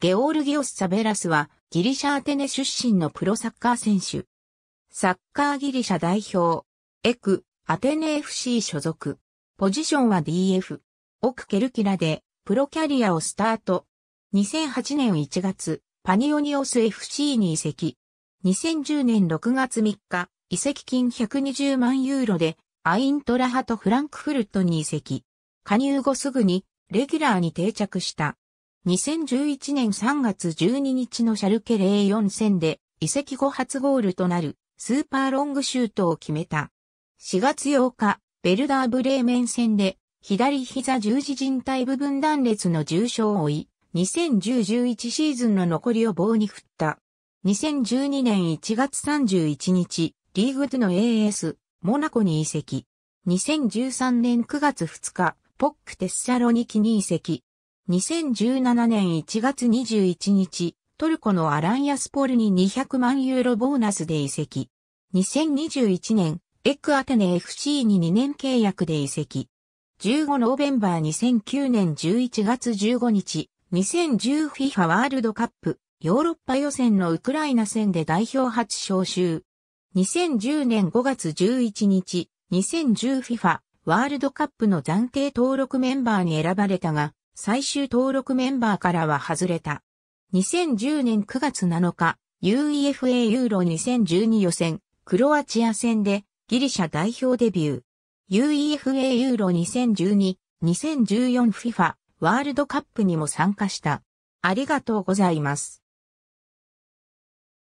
ゲオールギオス・サベラスはギリシャアテネ出身のプロサッカー選手。サッカーギリシャ代表。エク、アテネ FC 所属。ポジションは DF。奥ケルキラでプロキャリアをスタート。2008年1月、パニオニオス FC に移籍。2010年6月3日、移籍金120万ユーロでアイントラハとフランクフルトに移籍。加入後すぐにレギュラーに定着した。2011年3月12日のシャルケ04戦で移籍後初ゴールとなるスーパーロングシュートを決めた。4月8日、ベルダーブレーメン戦で左膝十字靭帯部分断裂の重傷を負い、2010-11シーズンの残りを棒に振った。2012年1月31日、リーグ2の AS、モナコに移籍。2013年9月2日、ポックテッサロニキに移籍。2017年1月21日、トルコのアランヤスポルに200万ユーロボーナスで移籍。2021年、エッアテネ FC に2年契約で移籍。15ノーベンバー2009年11月15日、2010FIFA ワールドカップ、ヨーロッパ予選のウクライナ戦で代表初招集。2010年5月11日、2010FIFA ワールドカップの暫定登録メンバーに選ばれたが、最終登録メンバーからは外れた。2010年9月7日、UEFA ユーロ2012予選、クロアチア戦でギリシャ代表デビュー。UEFA ユーロ2012、2014FIFA ワールドカップにも参加した。ありがとうございます。